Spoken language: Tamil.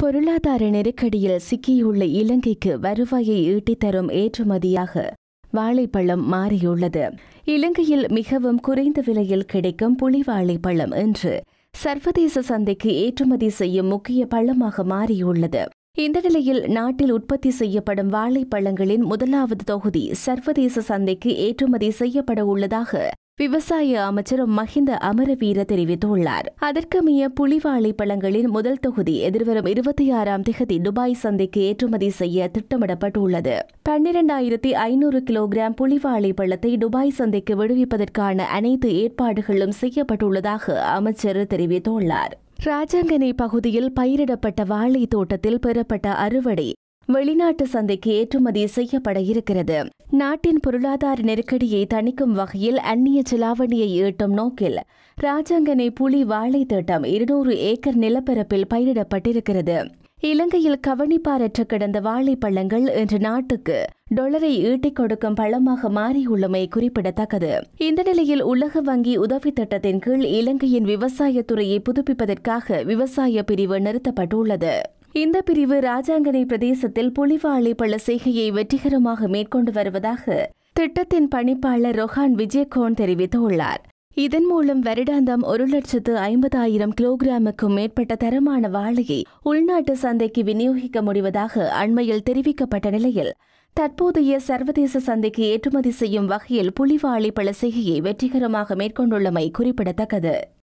பொருளாதார நெருக்கடியில் சிக்கியுள்ள இலங்கைக்கு வருவாயை ஈட்டித்தரும் ஏற்றுமதியாக வாழைப்பழம் மாறியுள்ளது இலங்கையில் மிகவும் குறைந்த விலையில் கிடைக்கும் புலி வாழைப்பழம் என்று சர்வதேச சந்தைக்கு ஏற்றுமதி செய்யும் முக்கிய பழமாக மாறியுள்ளது இந்த நிலையில் நாட்டில் உற்பத்தி செய்யப்படும் வாழைப்பழங்களின் முதலாவது தொகுதி சர்வதேச சந்தைக்கு ஏற்றுமதி செய்யப்பட உள்ளதாக விவசாய அமைச்சர் மஹிந்த அமரவீர தெரிவித்துள்ளார் அதற்கமைய புலிவாளி பழங்களின் முதல் தொகுதி எதிர்வரும் இருபத்தி ஆறாம் திகதி துபாய் சந்தைக்கு ஏற்றுமதி செய்ய திட்டமிடப்பட்டுள்ளது பன்னிரண்டாயிரத்தி ஐநூறு கிலோகிராம் புலிவாளி பழத்தை துபாய் சந்தைக்கு விடுவிப்பதற்கான அனைத்து ஏற்பாடுகளும் செய்யப்பட்டுள்ளதாக அமைச்சர் தெரிவித்துள்ளார் ராஜாங்கனை பகுதியில் பயிரிடப்பட்ட வாழை தோட்டத்தில் பெறப்பட்ட அறுவடை வெளிநாட்டு சந்தைக்கு ஏற்றுமதி செய்யப்பட இருக்கிறது நாட்டின் பொருளாதார நெருக்கடியை தணிக்கும் வகையில் அந்நிய செலாவணியை ஈட்டும் நோக்கில் ராஜாங்கனை புலி வாழை திட்டம் இருநூறு ஏக்கர் நிலப்பரப்பில் பயிரிடப்பட்டிருக்கிறது இலங்கையில் கவனிப்பாரற்ற கிடந்த வாழைப்பழங்கள் இன்று நாட்டுக்கு டொலரை ஈட்டிக் கொடுக்கும் பழமாக மாறியுள்ளமை குறிப்பிடத்தக்கது இந்த நிலையில் உலக வங்கி உதவி திட்டத்தின் கீழ் இலங்கையின் விவசாயத்துறையை புதுப்பிப்பதற்காக விவசாய பிரிவு நிறுத்தப்பட்டுள்ளது இந்த பிரிவு ராஜாங்கனை பிரதேசத்தில் புலிவாளி பள்ள செய்கையை வெற்றிகரமாக மேற்கொண்டு வருவதாக திட்டத்தின் பணிப்பாளர் ரொஹான் விஜயகோன் தெரிவித்துள்ளார் இதன் மூலம் வருடாந்தம் ஒரு லட்சத்து ஐம்பதாயிரம் கிலோகிராமுக்கும் மேற்பட்ட தரமான வாழையை உள்நாட்டு சந்தைக்கு விநியோகிக்க முடிவதாக அண்மையில் தெரிவிக்கப்பட்ட நிலையில் தற்போதைய சர்வதேச சந்தைக்கு ஏற்றுமதி செய்யும் வகையில் புலிவாளி பல செய்கையை வெற்றிகரமாக மேற்கொண்டுள்ளமை குறிப்பிடத்தக்கது